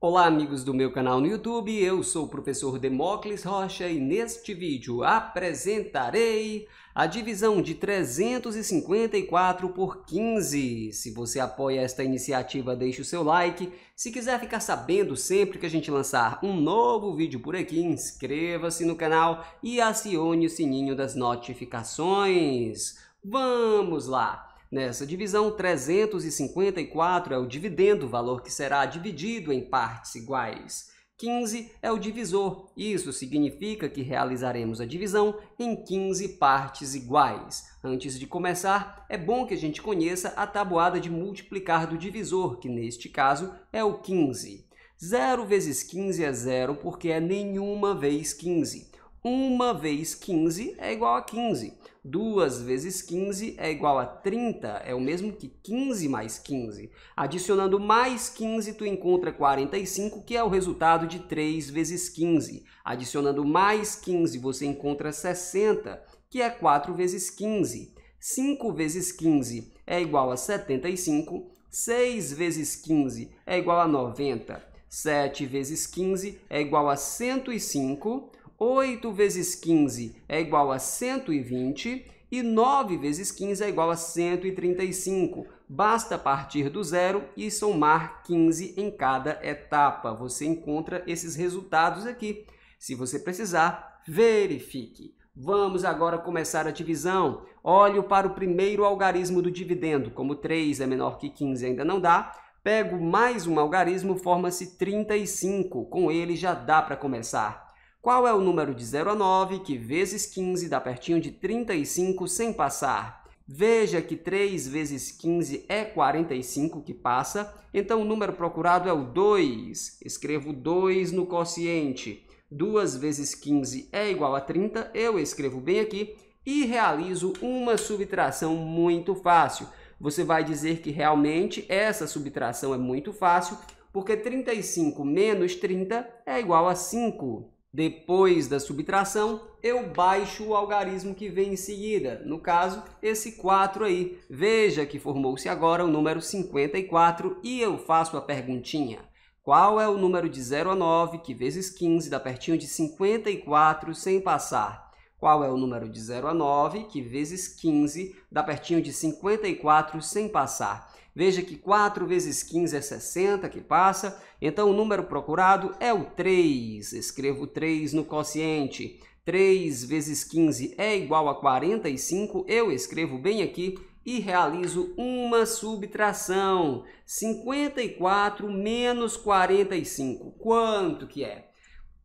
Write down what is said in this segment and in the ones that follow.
Olá amigos do meu canal no YouTube, eu sou o professor Demócles Rocha e neste vídeo apresentarei a divisão de 354 por 15. Se você apoia esta iniciativa, deixe o seu like. Se quiser ficar sabendo sempre que a gente lançar um novo vídeo por aqui, inscreva-se no canal e acione o sininho das notificações. Vamos lá! Nessa divisão, 354 é o dividendo, valor que será dividido em partes iguais. 15 é o divisor. Isso significa que realizaremos a divisão em 15 partes iguais. Antes de começar, é bom que a gente conheça a tabuada de multiplicar do divisor, que neste caso é o 15. 0 vezes 15 é zero porque é nenhuma vez 15. Uma vez 15 é igual a 15. 2 vezes 15 é igual a 30, é o mesmo que 15 mais 15. Adicionando mais 15, tu encontra 45, que é o resultado de 3 vezes 15. Adicionando mais 15, você encontra 60, que é 4 vezes 15. 5 vezes 15 é igual a 75, 6 vezes 15 é igual a 90, 7 vezes 15 é igual a 105, 8 vezes 15 é igual a 120 e 9 vezes 15 é igual a 135. Basta partir do zero e somar 15 em cada etapa. Você encontra esses resultados aqui. Se você precisar, verifique. Vamos agora começar a divisão. Olho para o primeiro algarismo do dividendo. Como 3 é menor que 15 ainda não dá, pego mais um algarismo, forma-se 35. Com ele já dá para começar. Qual é o número de 0 a 9 que vezes 15 dá pertinho de 35 sem passar? Veja que 3 vezes 15 é 45 que passa, então o número procurado é o 2. Escrevo 2 no quociente. 2 vezes 15 é igual a 30, eu escrevo bem aqui e realizo uma subtração muito fácil. Você vai dizer que realmente essa subtração é muito fácil, porque 35 menos 30 é igual a 5. Depois da subtração, eu baixo o algarismo que vem em seguida, no caso, esse 4 aí. Veja que formou-se agora o número 54 e eu faço a perguntinha. Qual é o número de 0 a 9, que vezes 15 dá pertinho de 54 sem passar? Qual é o número de 0 a 9, que vezes 15 dá pertinho de 54 sem passar? Veja que 4 vezes 15 é 60 que passa, então o número procurado é o 3. Escrevo 3 no quociente. 3 vezes 15 é igual a 45, eu escrevo bem aqui e realizo uma subtração. 54 menos 45, quanto que é?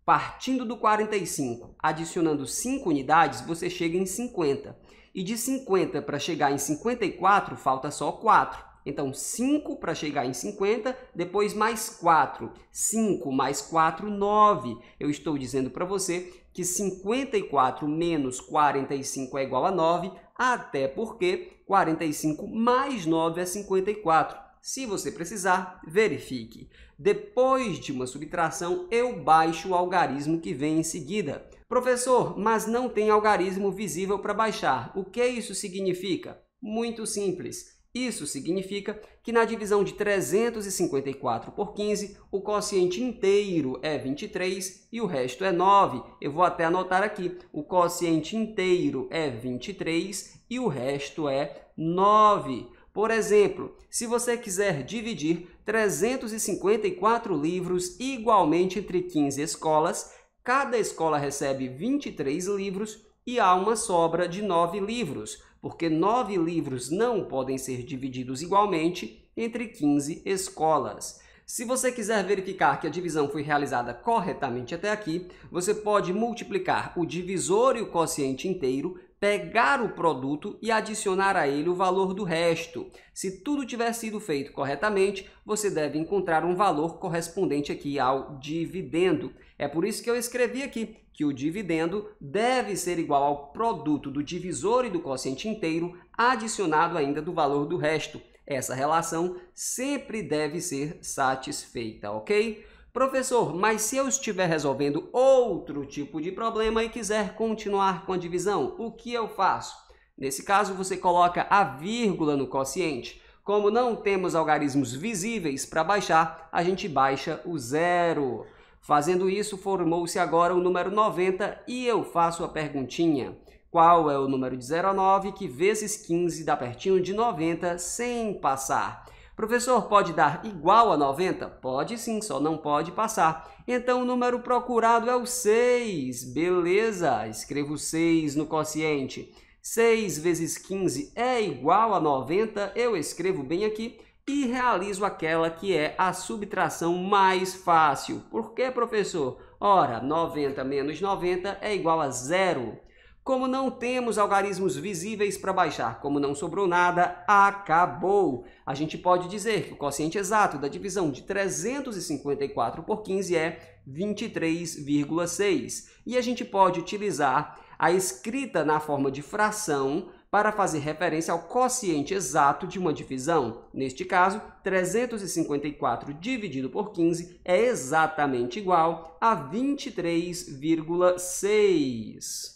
Partindo do 45, adicionando 5 unidades, você chega em 50. E de 50 para chegar em 54, falta só 4. Então, 5 para chegar em 50, depois mais 4. 5 mais 4, 9. Eu estou dizendo para você que 54 menos 45 é igual a 9, até porque 45 mais 9 é 54. Se você precisar, verifique. Depois de uma subtração, eu baixo o algarismo que vem em seguida. Professor, mas não tem algarismo visível para baixar. O que isso significa? Muito simples. Isso significa que na divisão de 354 por 15, o quociente inteiro é 23 e o resto é 9. Eu vou até anotar aqui, o quociente inteiro é 23 e o resto é 9. Por exemplo, se você quiser dividir 354 livros igualmente entre 15 escolas, cada escola recebe 23 livros e há uma sobra de 9 livros porque nove livros não podem ser divididos igualmente entre 15 escolas. Se você quiser verificar que a divisão foi realizada corretamente até aqui, você pode multiplicar o divisor e o quociente inteiro pegar o produto e adicionar a ele o valor do resto. Se tudo tiver sido feito corretamente, você deve encontrar um valor correspondente aqui ao dividendo. É por isso que eu escrevi aqui que o dividendo deve ser igual ao produto do divisor e do quociente inteiro, adicionado ainda do valor do resto. Essa relação sempre deve ser satisfeita, ok? Professor, mas se eu estiver resolvendo outro tipo de problema e quiser continuar com a divisão, o que eu faço? Nesse caso, você coloca a vírgula no quociente. Como não temos algarismos visíveis para baixar, a gente baixa o zero. Fazendo isso, formou-se agora o número 90 e eu faço a perguntinha. Qual é o número de 0 a 9 que vezes 15 dá pertinho de 90 sem passar? Professor, pode dar igual a 90? Pode sim, só não pode passar. Então o número procurado é o 6. Beleza, escrevo 6 no quociente. 6 vezes 15 é igual a 90, eu escrevo bem aqui e realizo aquela que é a subtração mais fácil. Por que, professor? Ora, 90 menos 90 é igual a zero. Como não temos algarismos visíveis para baixar, como não sobrou nada, acabou. A gente pode dizer que o quociente exato da divisão de 354 por 15 é 23,6. E a gente pode utilizar a escrita na forma de fração para fazer referência ao quociente exato de uma divisão. Neste caso, 354 dividido por 15 é exatamente igual a 23,6.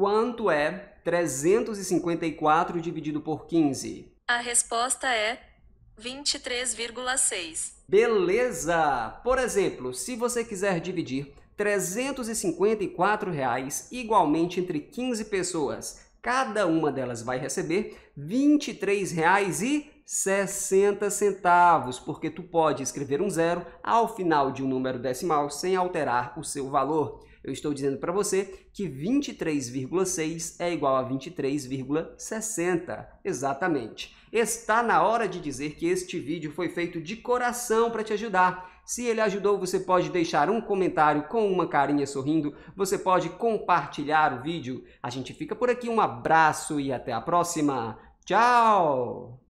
Quanto é 354 dividido por 15? A resposta é 23,6. Beleza! Por exemplo, se você quiser dividir 354 reais igualmente entre 15 pessoas, cada uma delas vai receber R$ 23,60, porque tu pode escrever um zero ao final de um número decimal sem alterar o seu valor eu estou dizendo para você que 23,6 é igual a 23,60. Exatamente. Está na hora de dizer que este vídeo foi feito de coração para te ajudar. Se ele ajudou, você pode deixar um comentário com uma carinha sorrindo, você pode compartilhar o vídeo. A gente fica por aqui, um abraço e até a próxima. Tchau!